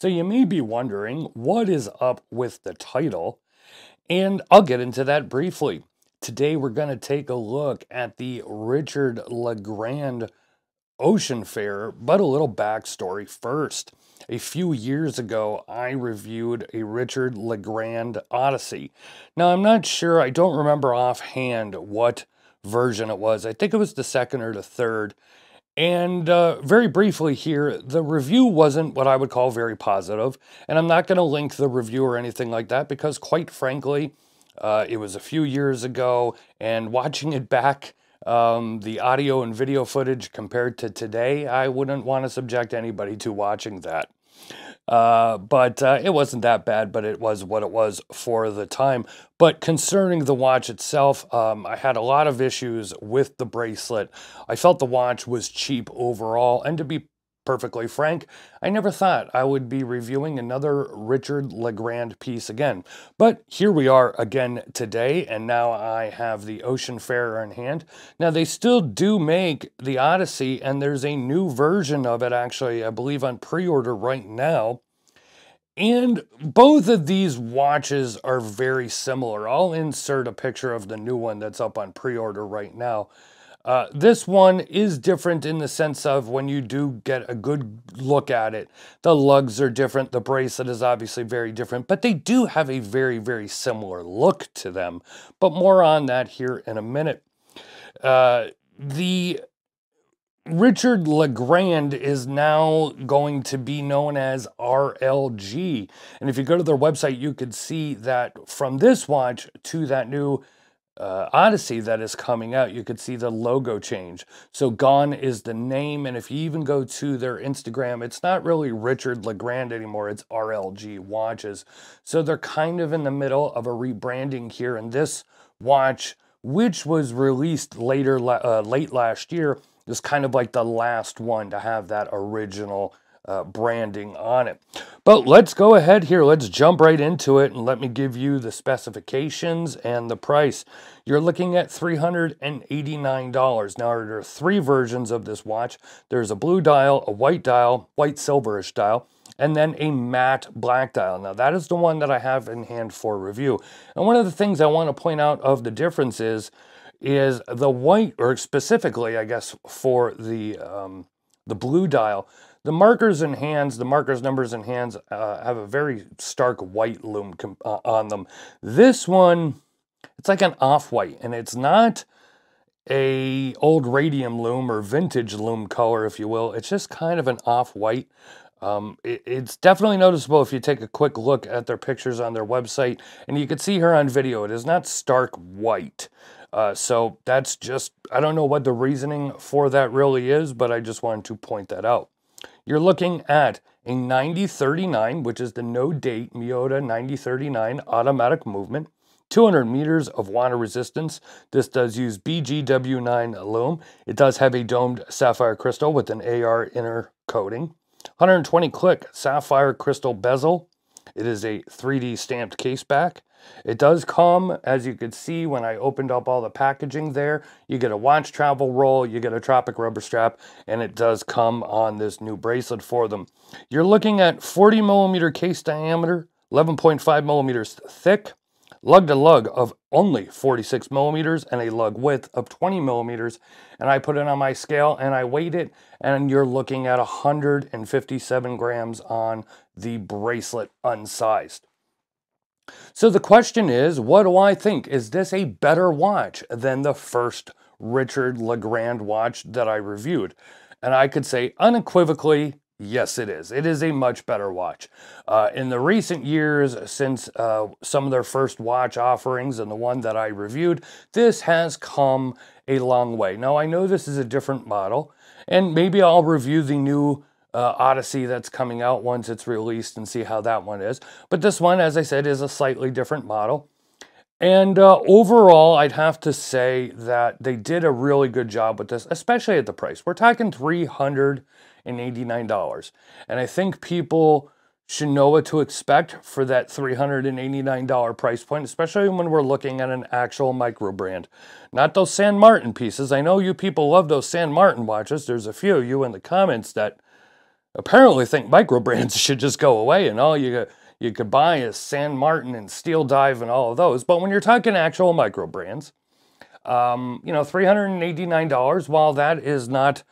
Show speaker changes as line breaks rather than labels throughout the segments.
So you may be wondering what is up with the title, and I'll get into that briefly. Today we're going to take a look at the Richard Legrand Fair, but a little backstory first. A few years ago, I reviewed a Richard Legrand Odyssey. Now, I'm not sure, I don't remember offhand what version it was. I think it was the second or the third. And uh, very briefly here, the review wasn't what I would call very positive, and I'm not going to link the review or anything like that because, quite frankly, uh, it was a few years ago, and watching it back, um, the audio and video footage compared to today, I wouldn't want to subject anybody to watching that. Uh, but uh, it wasn't that bad, but it was what it was for the time. But concerning the watch itself, um, I had a lot of issues with the bracelet. I felt the watch was cheap overall, and to be perfectly frank, I never thought I would be reviewing another Richard Legrand piece again. But here we are again today, and now I have the Oceanfarer in hand. Now, they still do make the Odyssey, and there's a new version of it, actually, I believe on pre-order right now. And both of these watches are very similar. I'll insert a picture of the new one that's up on pre-order right now. Uh, this one is different in the sense of when you do get a good look at it. The lugs are different. The bracelet is obviously very different, but they do have a very, very similar look to them. But more on that here in a minute. Uh, the Richard Legrand is now going to be known as RLG. And if you go to their website, you could see that from this watch to that new uh, Odyssey that is coming out, you could see the logo change. So Gone is the name. And if you even go to their Instagram, it's not really Richard Legrand anymore, it's RLG Watches. So they're kind of in the middle of a rebranding here. And this watch, which was released later, uh, late last year, is kind of like the last one to have that original uh, branding on it. But let's go ahead here. Let's jump right into it and let me give you the specifications and the price. You're looking at $389. Now, there are three versions of this watch. There's a blue dial, a white dial, white silverish dial, and then a matte black dial. Now that is the one that I have in hand for review. And one of the things I want to point out of the difference is is the white, or specifically, I guess, for the um, the blue dial. The markers and hands, the markers, numbers, and hands uh, have a very stark white loom uh, on them. This one, it's like an off-white, and it's not a old radium loom or vintage loom color, if you will. It's just kind of an off-white. Um, it, it's definitely noticeable if you take a quick look at their pictures on their website, and you can see her on video. It is not stark white. Uh, so that's just, I don't know what the reasoning for that really is, but I just wanted to point that out. You're looking at a 9039, which is the no date Miyota 9039 automatic movement. 200 meters of water resistance. This does use BGW9 lume. It does have a domed sapphire crystal with an AR inner coating. 120 click sapphire crystal bezel. It is a 3D stamped case back. It does come, as you could see when I opened up all the packaging there, you get a watch travel roll, you get a tropic rubber strap, and it does come on this new bracelet for them. You're looking at 40 millimeter case diameter, 11.5 millimeters thick lug to lug of only 46 millimeters and a lug width of 20 millimeters. And I put it on my scale and I weighed it and you're looking at 157 grams on the bracelet unsized. So the question is, what do I think? Is this a better watch than the first Richard Legrand watch that I reviewed? And I could say unequivocally, Yes, it is. It is a much better watch. Uh, in the recent years, since uh, some of their first watch offerings and the one that I reviewed, this has come a long way. Now, I know this is a different model, and maybe I'll review the new uh, Odyssey that's coming out once it's released and see how that one is. But this one, as I said, is a slightly different model. And uh, overall, I'd have to say that they did a really good job with this, especially at the price. We're talking 300 $389. And I think people should know what to expect for that $389 price point, especially when we're looking at an actual micro brand. Not those San Martin pieces. I know you people love those San Martin watches. There's a few of you in the comments that apparently think micro brands should just go away and all you you could buy is San Martin and Steel Dive and all of those. But when you're talking actual micro brands, um, you know, $389, while that is not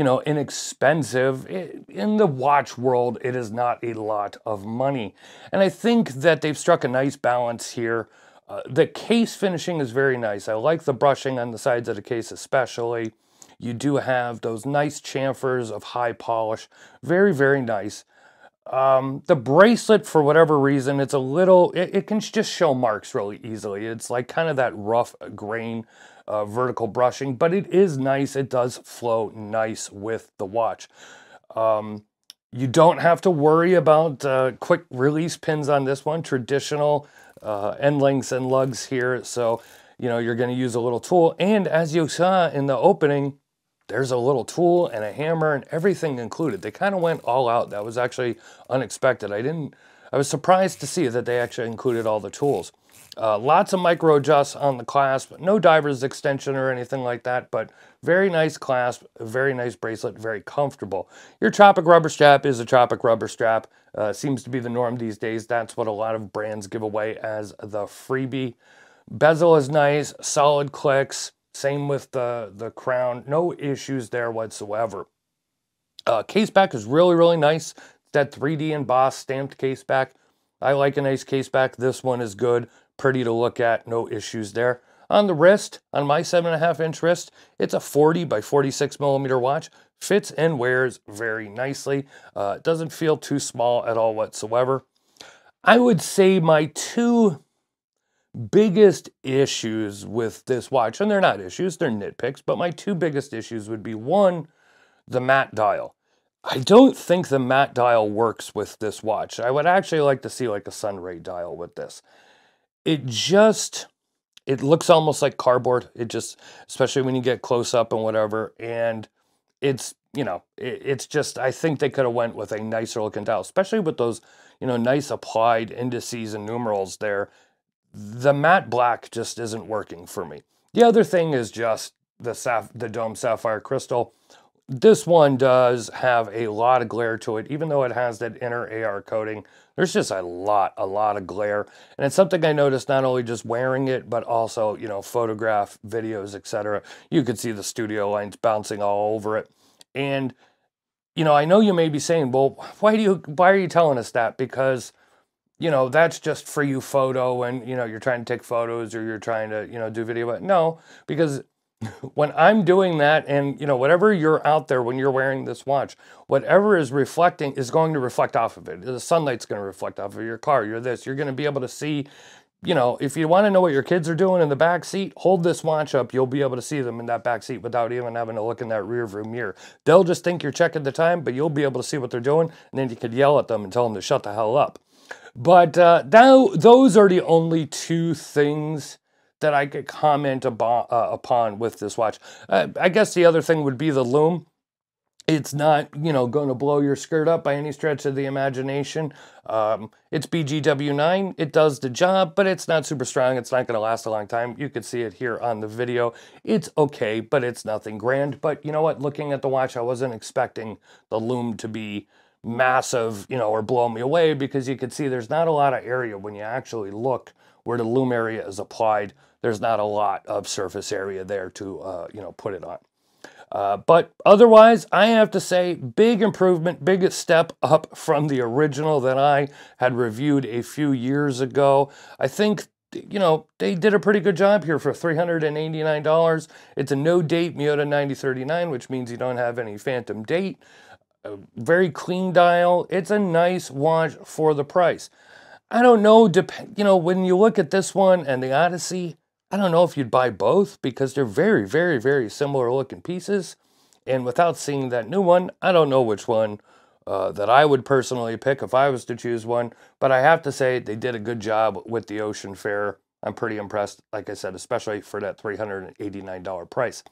you know, inexpensive. in the watch world, it is not a lot of money. And I think that they've struck a nice balance here. Uh, the case finishing is very nice. I like the brushing on the sides of the case especially. You do have those nice chamfers of high polish. Very, very nice. Um, the bracelet, for whatever reason, it's a little, it, it, can just show marks really easily. It's like kind of that rough grain uh, vertical brushing, but it is nice. It does flow nice with the watch. Um, you don't have to worry about uh, quick release pins on this one, traditional uh, end links and lugs here. So, you know, you're going to use a little tool. And as you saw in the opening, there's a little tool and a hammer and everything included. They kind of went all out. That was actually unexpected. I didn't, I was surprised to see that they actually included all the tools. Uh, lots of micro adjusts on the clasp, no diver's extension or anything like that, but very nice clasp, very nice bracelet, very comfortable. Your Tropic rubber strap is a Tropic rubber strap. Uh, seems to be the norm these days. That's what a lot of brands give away as the freebie. Bezel is nice, solid clicks. Same with the, the crown. No issues there whatsoever. Uh, case back is really, really nice. That 3D embossed stamped case back. I like a nice case back. This one is good, pretty to look at, no issues there. On the wrist, on my 7.5 inch wrist, it's a 40 by 46 millimeter watch. Fits and wears very nicely. Uh, it doesn't feel too small at all whatsoever. I would say my two biggest issues with this watch, and they're not issues, they're nitpicks, but my two biggest issues would be one, the matte dial. I don't think the matte dial works with this watch. I would actually like to see like a sunray dial with this. It just, it looks almost like cardboard. It just, especially when you get close up and whatever. And it's, you know, it, it's just, I think they could have went with a nicer looking dial, especially with those, you know, nice applied indices and numerals there. The matte black just isn't working for me. The other thing is just the, the dome sapphire crystal. This one does have a lot of glare to it, even though it has that inner AR coating. There's just a lot, a lot of glare. And it's something I noticed not only just wearing it, but also, you know, photograph, videos, etc. You could see the studio lines bouncing all over it. And, you know, I know you may be saying, well, why do you why are you telling us that? Because you know that's just for you photo and you know you're trying to take photos or you're trying to you know do video but no because when I'm doing that, and you know, whatever you're out there when you're wearing this watch, whatever is reflecting is going to reflect off of it. The sunlight's going to reflect off of your car. You're this. You're going to be able to see. You know, if you want to know what your kids are doing in the back seat, hold this watch up. You'll be able to see them in that back seat without even having to look in that rear view mirror. They'll just think you're checking the time, but you'll be able to see what they're doing, and then you could yell at them and tell them to shut the hell up. But uh, now, those are the only two things that I could comment upon, uh, upon with this watch. Uh, I guess the other thing would be the loom. It's not, you know, going to blow your skirt up by any stretch of the imagination. Um, it's BGW9. It does the job, but it's not super strong. It's not going to last a long time. You can see it here on the video. It's okay, but it's nothing grand. But you know what? Looking at the watch, I wasn't expecting the loom to be massive, you know, or blow me away because you can see there's not a lot of area when you actually look where the loom area is applied there's not a lot of surface area there to uh, you know put it on. Uh, but otherwise, I have to say, big improvement, biggest step up from the original that I had reviewed a few years ago. I think, you know, they did a pretty good job here for $389. It's a no-date Miota 9039, which means you don't have any phantom date. A very clean dial. It's a nice watch for the price. I don't know, you know, when you look at this one and the Odyssey, I don't know if you'd buy both because they're very, very, very similar looking pieces. And without seeing that new one, I don't know which one uh, that I would personally pick if I was to choose one. But I have to say they did a good job with the Ocean Fair. I'm pretty impressed, like I said, especially for that $389 price.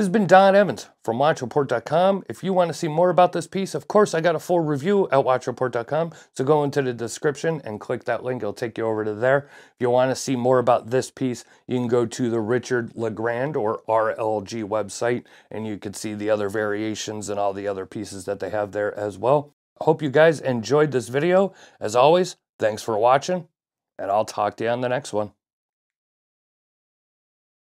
This has been Don Evans from WatchReport.com. If you want to see more about this piece, of course, I got a full review at WatchReport.com. So go into the description and click that link. It'll take you over to there. If you want to see more about this piece, you can go to the Richard Legrand or RLG website, and you can see the other variations and all the other pieces that they have there as well. Hope you guys enjoyed this video. As always, thanks for watching, and I'll talk to you on the next one.